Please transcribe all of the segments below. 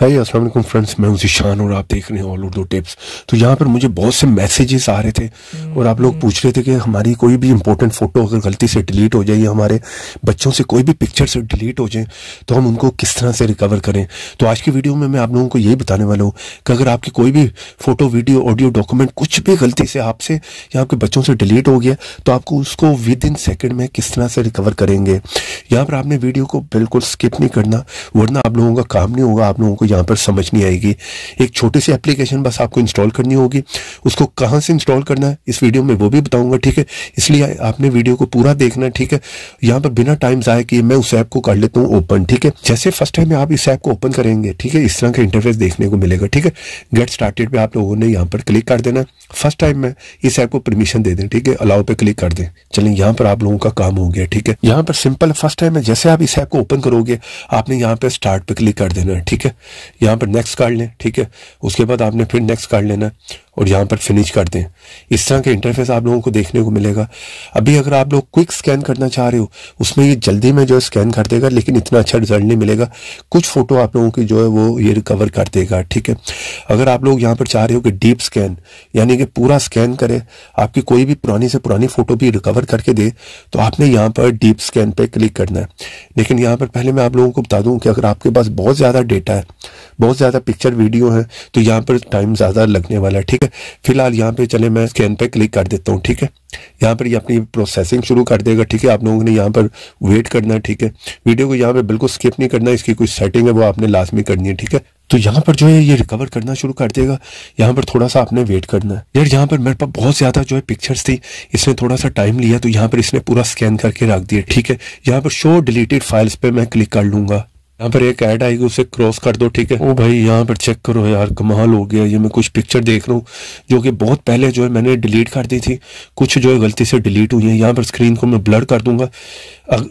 है असलम फ्रेंड्स मैं हूं शान और आप देख रहे हैं ऑल उर्दू टिप्स तो यहाँ पर मुझे बहुत से मैसेजेस आ रहे थे और आप लोग पूछ रहे थे कि हमारी कोई भी इंपॉर्टेंट फोटो अगर गलती से डिलीट हो जाए या हमारे बच्चों से कोई भी पिक्चर से डिलीट हो जाए तो हम उनको किस तरह से रिकवर करें तो आज की वीडियो में मैं आप लोगों को यही बताने वाला हूँ कि अगर आपकी कोई भी फोटो वीडियो ऑडियो डॉक्यूमेंट कुछ भी गलती से आपसे या आपके बच्चों से डिलीट हो गया तो आपको उसको विद इन सेकेंड में किस तरह से रिकवर करेंगे यहाँ पर आपने वीडियो को बिल्कुल स्किप नहीं करना वरना आप लोगों का काम नहीं होगा आप लोगों को यहाँ पर समझ नहीं आएगी एक छोटी सी एप्लीकेशन बस आपको इंस्टॉल करनी होगी उसको कहाँ से इंस्टॉल करना है इस वीडियो में वो भी बताऊँगा ठीक है इसलिए आपने वीडियो को पूरा देखना ठीक है यहाँ पर बिना टाइम जाए कि मैं उस ऐप को कर लेता हूँ ओपन ठीक है जैसे फर्स्ट टाइम आप इस ऐप को ओपन करेंगे ठीक है इस तरह का इंटरफेस देखने को मिलेगा ठीक है गेट स्टार्टेड पर आप लोगों ने यहाँ पर क्लिक कर देना फर्स्ट टाइम में इस ऐप को परमिशन दे दें ठीक है अलाउ पर क्लिक कर दें चलें यहाँ पर आप लोगों का काम हो गया ठीक है यहाँ पर सिंपल फर्स्ट टाइम है जैसे आप इस ऐप को ओपन करोगे आपने यहाँ पर स्टार्ट पर क्लिक कर देना ठीक है यहाँ पर नेक्स्ट कार्ड लें ठीक है उसके बाद आपने फिर नेक्स्ट कार्ड लेना और यहाँ पर फिनिश कर दें इस तरह के इंटरफेस आप लोगों को देखने को मिलेगा अभी अगर आप लोग क्विक स्कैन करना चाह रहे हो उसमें ये जल्दी में जो है स्कैन कर देगा लेकिन इतना अच्छा रिजल्ट नहीं मिलेगा कुछ फ़ोटो आप लोगों की जो है वो ये रिकवर कर देगा ठीक है अगर आप लोग यहाँ पर चाह रहे हो कि डीप स्कैन यानी कि पूरा स्कैन करे आपकी कोई भी पुरानी से पुरानी फ़ोटो भी रिकवर करके दे तो आपने यहाँ पर डीप स्कैन पर क्लिक करना है लेकिन यहाँ पर पहले मैं आप लोगों को बता दूँ कि अगर आपके पास बहुत ज़्यादा डेटा है बहुत ज़्यादा पिक्चर वीडियो है तो यहाँ पर टाइम ज़्यादा लगने वाला है ठीक है है फिलहाल यहाँ पे चले मैं स्कैन पे क्लिक कर देता हूँ ठीक है यहाँ पर ये यह अपनी प्रोसेसिंग शुरू कर देगा ठीक है आप लोगों ने यहाँ पर वेट करना है ठीक है वीडियो को यहाँ पे बिल्कुल स्किप नहीं करना इसकी कोई सेटिंग है वो आपने लाजमी करनी है ठीक है तो यहाँ पर जो है ये रिकवर करना शुरू कर देगा यहाँ पर थोड़ा सा आपने वेट करना है यार यहाँ पर मेरे पास बहुत ज़्यादा जो है पिक्चर्स थी इसने थोड़ा सा टाइम लिया तो यहाँ पर इसने पूरा स्कैन करके रख दिया ठीक है यहाँ पर शो डिलीटेड फाइल्स पे मैं क्लिक कर लूंगा यहाँ पर एक ऐड आएगी उसे क्रॉस कर दो ठीक है ओ भाई यहाँ पर चेक करो यार कमाल हो गया ये मैं कुछ पिक्चर देख रहा हूँ जो कि बहुत पहले जो है मैंने डिलीट कर दी थी कुछ जो है गलती से डिलीट हुई है यहाँ पर स्क्रीन को मैं ब्लर कर दूंगा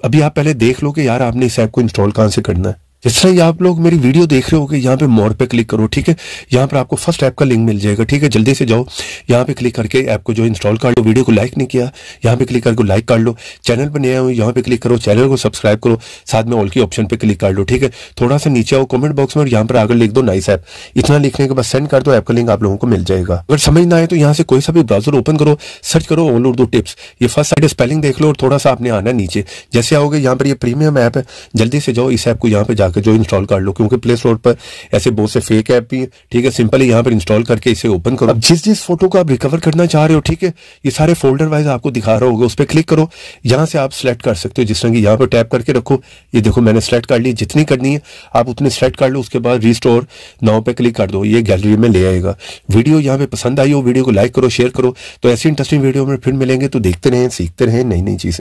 अभी आप पहले देख लो कि यार आपने इस ऐप को इंस्टॉल कहाँ से करना है जिस तरह आप लोग मेरी वीडियो देख रहे हो कि यहाँ पे मोर पे क्लिक करो ठीक है यहाँ पर आपको फर्स्ट ऐप का लिंक मिल जाएगा ठीक है जल्दी से जाओ यहाँ पे क्लिक करके ऐप को जो इंस्टॉल कर लो वीडियो को लाइक नहीं किया यहाँ पे क्लिक करके लाइक कर लो चैनल पर नया हो यहाँ पे क्लिक करो चैनल को सब्सक्राइब करो साथ में ऑल की ऑप्शन पर क्लिक कर लो ठीक है थोड़ा सा नीचे आओ कॉमेंट बॉक्स में और यहाँ पर आगे लिख दो नाइस ऐप इतना लिखने के बाद सेंड कर दो ऐप का लिंक आप लोगों को मिल जाएगा अगर समझ ना आए तो यहाँ से कोई सा भी ब्राउजर ओपन करो सर्च करो ऑल उर्दू टिप्स ये फर्स्ट साइड स्पेलिंग देख लो और थोड़ा सा आपने आना नीचे जैसे आओगे यहाँ पर यह प्रीमियम ऐप है जल्दी से जाओ इस ऐप को यहाँ पे जाकर करके जो इंस्टॉल कर लो क्योंकि प्ले स्टोर पर ऐसे बहुत से फेक ऐप भी ठीक है सिंपल यहाँ पर इंस्टॉल करके इसे ओपन करो अब जिस जिस फोटो को आप रिकवर करना चाह रहे हो ठीक है ये सारे फोल्डर वाइज आपको दिखा रहा होगा उस पर क्लिक करो यहाँ से आप सिलेक्ट कर सकते हो जिस तरह की यहाँ पर टैप करके रखो ये देखो मैंने सिलेक्ट कर ली जितनी करनी है आप उतनी सिलेक्ट कर लो उसके बाद रिस्टोर नाव पर क्लिक कर दो ये गैलरी में ले आएगा वीडियो यहाँ पे पसंद आई हो वीडियो को लाइक करो शेयर करो तो ऐसी इंटरेस्टिंग वीडियो में फिर मिलेंगे तो देखते रहें सीखते रहें नई नई चीज़ें